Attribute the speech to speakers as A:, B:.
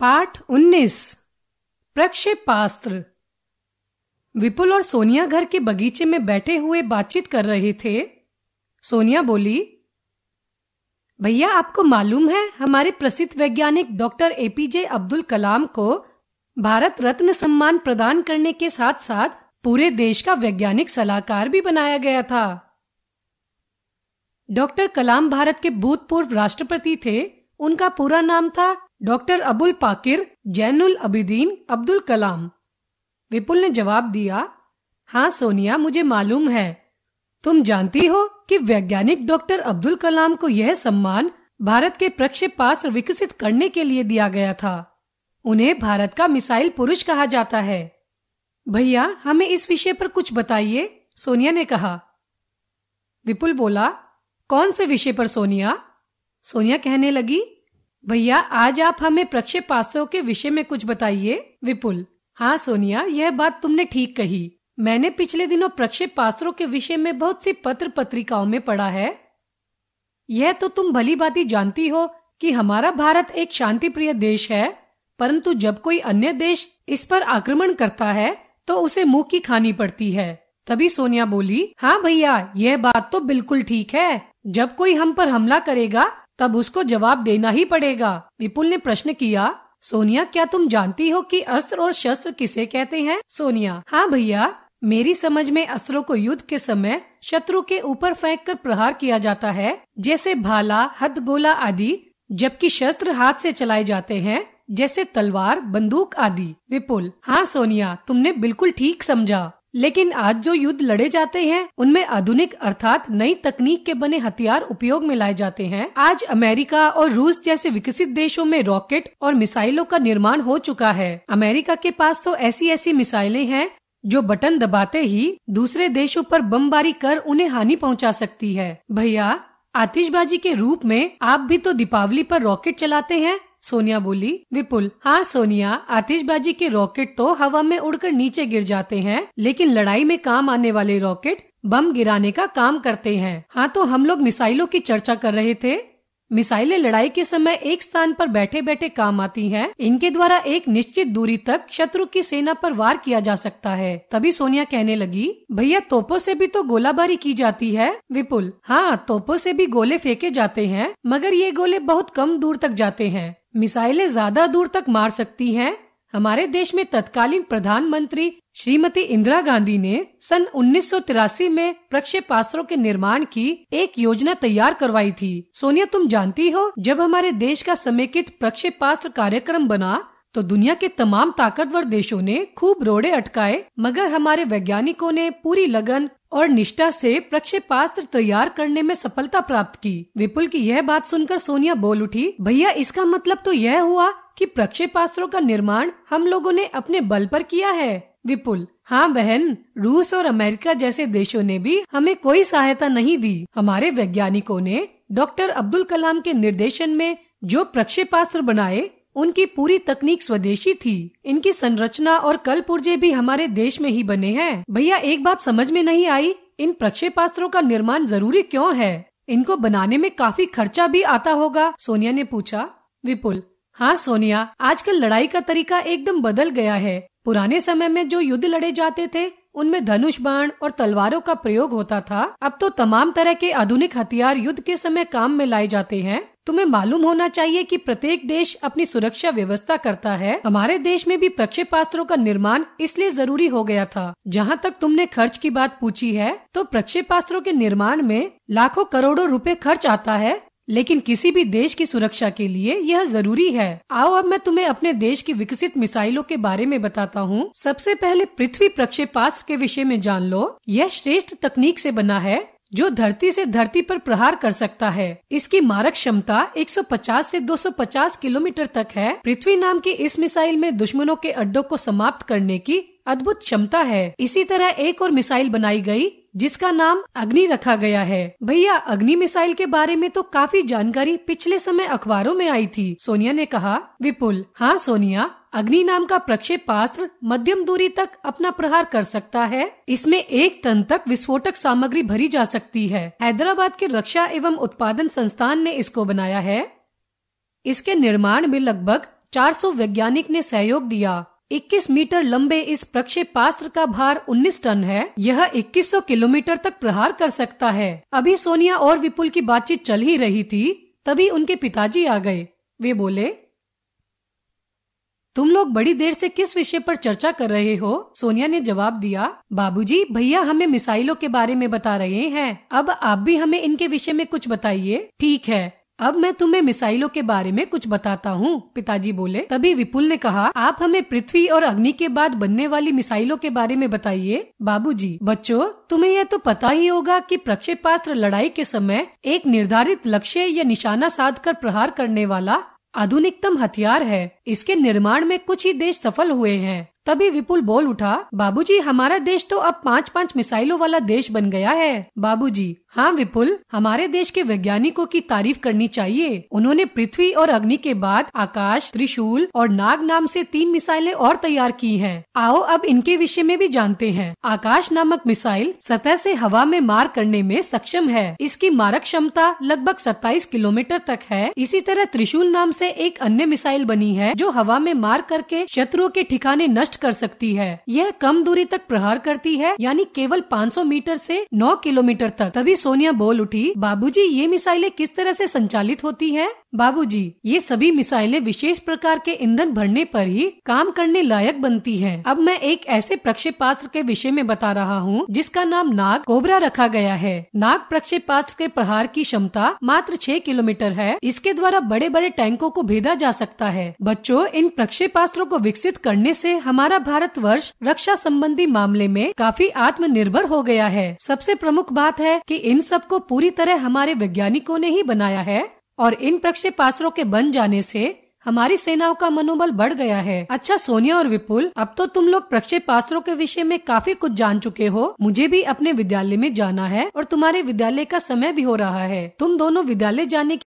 A: पाठ 19 प्रक्षेपास्त्र विपुल और सोनिया घर के बगीचे में बैठे हुए बातचीत कर रहे थे सोनिया बोली भैया आपको मालूम है हमारे प्रसिद्ध वैज्ञानिक डॉक्टर एपीजे अब्दुल कलाम को भारत रत्न सम्मान प्रदान करने के साथ साथ पूरे देश का वैज्ञानिक सलाहकार भी बनाया गया था डॉक्टर कलाम भारत के भूतपूर्व राष्ट्रपति थे उनका पूरा नाम था डॉक्टर अबुल पाकिर जैनुल अबिदीन अब्दुल कलाम विपुल ने जवाब दिया हाँ सोनिया मुझे मालूम है तुम जानती हो कि वैज्ञानिक डॉक्टर अब्दुल कलाम को यह सम्मान भारत के प्रक्षेपास्त्र विकसित करने के लिए दिया गया था उन्हें भारत का मिसाइल पुरुष कहा जाता है भैया हमें इस विषय पर कुछ बताइए सोनिया ने कहा विपुल बोला कौन से विषय पर सोनिया सोनिया कहने लगी भैया आज आप हमें प्रक्षेपास्त्रों के विषय में कुछ बताइए विपुल हाँ सोनिया यह बात तुमने ठीक कही मैंने पिछले दिनों प्रक्षेपास्त्रों के विषय में बहुत सी पत्र पत्रिकाओं में पढ़ा है यह तो तुम भली भांति जानती हो कि हमारा भारत एक शांति प्रिय देश है परंतु जब कोई अन्य देश इस पर आक्रमण करता है तो उसे मुंह की खानी पड़ती है तभी सोनिया बोली हाँ भैया यह बात तो बिल्कुल ठीक है जब कोई हम पर हमला करेगा तब उसको जवाब देना ही पड़ेगा विपुल ने प्रश्न किया सोनिया क्या तुम जानती हो कि अस्त्र और शस्त्र किसे कहते हैं सोनिया हाँ भैया मेरी समझ में अस्त्रों को युद्ध के समय शत्रु के ऊपर फेंक कर प्रहार किया जाता है जैसे भाला हथ गोला आदि जबकि शस्त्र हाथ से चलाए जाते हैं जैसे तलवार बंदूक आदि विपुल हाँ सोनिया तुमने बिल्कुल ठीक समझा लेकिन आज जो युद्ध लड़े जाते हैं उनमें आधुनिक अर्थात नई तकनीक के बने हथियार उपयोग में लाए जाते हैं आज अमेरिका और रूस जैसे विकसित देशों में रॉकेट और मिसाइलों का निर्माण हो चुका है अमेरिका के पास तो ऐसी ऐसी मिसाइलें हैं जो बटन दबाते ही दूसरे देशों पर बमबारी कर उन्हें हानि पहुंचा सकती है भैया आतिशबाजी के रूप में आप भी तो दीपावली पर रॉकेट चलाते हैं सोनिया बोली विपुल हाँ सोनिया आतिशबाजी के रॉकेट तो हवा में उड़कर नीचे गिर जाते हैं लेकिन लड़ाई में काम आने वाले रॉकेट बम गिराने का काम करते हैं हाँ तो हम लोग मिसाइलों की चर्चा कर रहे थे मिसाइलें लड़ाई के समय एक स्थान पर बैठे बैठे काम आती हैं। इनके द्वारा एक निश्चित दूरी तक शत्रु की सेना पर वार किया जा सकता है तभी सोनिया कहने लगी भैया तोपों से भी तो गोलाबारी की जाती है विपुल हाँ तोपों से भी गोले फेंके जाते हैं मगर ये गोले बहुत कम दूर तक जाते हैं मिसाइलें ज्यादा दूर तक मार सकती हैं हमारे देश में तत्कालीन प्रधानमंत्री श्रीमती इंदिरा गांधी ने सन उन्नीस में प्रक्षेपास्त्रों के निर्माण की एक योजना तैयार करवाई थी सोनिया तुम जानती हो जब हमारे देश का समेकित प्रक्षेपास्त्र कार्यक्रम बना तो दुनिया के तमाम ताकतवर देशों ने खूब रोड़े अटकाए मगर हमारे वैज्ञानिकों ने पूरी लगन और निष्ठा से प्रक्षेपास्त्र तैयार करने में सफलता प्राप्त की विपुल की यह बात सुनकर सोनिया बोल उठी भैया इसका मतलब तो यह हुआ कि प्रक्षेपास्त्रों का निर्माण हम लोगों ने अपने बल पर किया है विपुल हाँ बहन रूस और अमेरिका जैसे देशों ने भी हमें कोई सहायता नहीं दी हमारे वैज्ञानिकों ने डॉक्टर अब्दुल कलाम के निर्देशन में जो प्रक्षेपास्त्र बनाए उनकी पूरी तकनीक स्वदेशी थी इनकी संरचना और कल पुर्जे भी हमारे देश में ही बने हैं भैया एक बात समझ में नहीं आई इन प्रक्षेपास्त्रों का निर्माण जरूरी क्यों है इनको बनाने में काफी खर्चा भी आता होगा सोनिया ने पूछा विपुल हाँ सोनिया आजकल लड़ाई का तरीका एकदम बदल गया है पुराने समय में जो युद्ध लड़े जाते थे उनमें धनुष बाण और तलवारों का प्रयोग होता था अब तो तमाम तरह के आधुनिक हथियार युद्ध के समय काम में लाए जाते हैं तुम्हें मालूम होना चाहिए कि प्रत्येक देश अपनी सुरक्षा व्यवस्था करता है हमारे देश में भी प्रक्षेपास्त्रों का निर्माण इसलिए जरूरी हो गया था जहाँ तक तुमने खर्च की बात पूछी है तो प्रक्षेपास्त्रों के निर्माण में लाखों करोड़ों रुपए खर्च आता है लेकिन किसी भी देश की सुरक्षा के लिए यह जरूरी है आओ अब मैं तुम्हें अपने देश की विकसित मिसाइलों के बारे में बताता हूँ सबसे पहले पृथ्वी प्रक्षेपास्त्र के विषय में जान लो यह श्रेष्ठ तकनीक से बना है जो धरती से धरती पर प्रहार कर सकता है इसकी मारक क्षमता 150 से 250 किलोमीटर तक है पृथ्वी नाम की इस मिसाइल में दुश्मनों के अड्डों को समाप्त करने की अद्भुत क्षमता है इसी तरह एक और मिसाइल बनाई गई जिसका नाम अग्नि रखा गया है भैया अग्नि मिसाइल के बारे में तो काफी जानकारी पिछले समय अखबारों में आई थी सोनिया ने कहा विपुल हाँ सोनिया अग्नि नाम का प्रक्षेपास्त्र मध्यम दूरी तक अपना प्रहार कर सकता है इसमें एक टन तक विस्फोटक सामग्री भरी जा सकती है हैदराबाद के रक्षा एवं उत्पादन संस्थान ने इसको बनाया है इसके निर्माण में लगभग 400 वैज्ञानिक ने सहयोग दिया 21 मीटर लंबे इस प्रक्षेपास्त्र का भार 19 टन है यह 2100 किलोमीटर तक प्रहार कर सकता है अभी सोनिया और विपुल की बातचीत चल ही रही थी तभी उनके पिताजी आ गए वे बोले तुम लोग बड़ी देर से किस विषय पर चर्चा कर रहे हो सोनिया ने जवाब दिया बाबूजी भैया हमें मिसाइलों के बारे में बता रहे हैं अब आप भी हमें इनके विषय में कुछ बताइए ठीक है अब मैं तुम्हें मिसाइलों के बारे में कुछ बताता हूँ पिताजी बोले तभी विपुल ने कहा आप हमें पृथ्वी और अग्नि के बाद बनने वाली मिसाइलों के बारे में बताइए बाबूजी, बच्चों तुम्हें यह तो पता ही होगा कि प्रक्षेपास्त्र लड़ाई के समय एक निर्धारित लक्ष्य या निशाना साध कर प्रहार करने वाला आधुनिकतम हथियार है इसके निर्माण में कुछ ही देश सफल हुए हैं तभी विपुल बोल उठा बाबूजी हमारा देश तो अब पाँच पाँच मिसाइलों वाला देश बन गया है बाबूजी हाँ विपुल हमारे देश के वैज्ञानिकों की तारीफ करनी चाहिए उन्होंने पृथ्वी और अग्नि के बाद आकाश त्रिशूल और नाग नाम से तीन मिसाइलें और तैयार की हैं। आओ अब इनके विषय में भी जानते हैं आकाश नामक मिसाइल सतह से हवा में मार करने में सक्षम है इसकी मारक क्षमता लगभग सत्ताईस किलोमीटर तक है इसी तरह त्रिशूल नाम से एक अन्य मिसाइल बनी है जो हवा में मार करके शत्रुओं के ठिकाने नष्ट कर सकती है यह कम दूरी तक प्रहार करती है यानी केवल 500 मीटर से 9 किलोमीटर तक तभी सोनिया बोल उठी बाबूजी ये मिसाइलें किस तरह से संचालित होती हैं? बाबूजी, ये सभी मिसाइलें विशेष प्रकार के ईंधन भरने पर ही काम करने लायक बनती हैं। अब मैं एक ऐसे प्रक्षेपास्त्र के विषय में बता रहा हूँ जिसका नाम नाग कोबरा रखा गया है नाग प्रक्षेपास्त्र के प्रहार की क्षमता मात्र छह किलोमीटर है इसके द्वारा बड़े बड़े टैंकों को भेदा जा सकता है बच्चों इन प्रक्षेपास्त्रों को विकसित करने से हमारा भारत वर्ष रक्षा संबंधी मामले में काफी आत्मनिर्भर हो गया है सबसे प्रमुख बात है कि इन सबको पूरी तरह हमारे वैज्ञानिकों ने ही बनाया है और इन प्रक्षेपास्त्रों के बन जाने से हमारी सेनाओं का मनोबल बढ़ गया है अच्छा सोनिया और विपुल अब तो तुम लोग प्रक्षेपास्त्रों के विषय में काफी कुछ जान चुके हो मुझे भी अपने विद्यालय में जाना है और तुम्हारे विद्यालय का समय भी हो रहा है तुम दोनों विद्यालय जाने की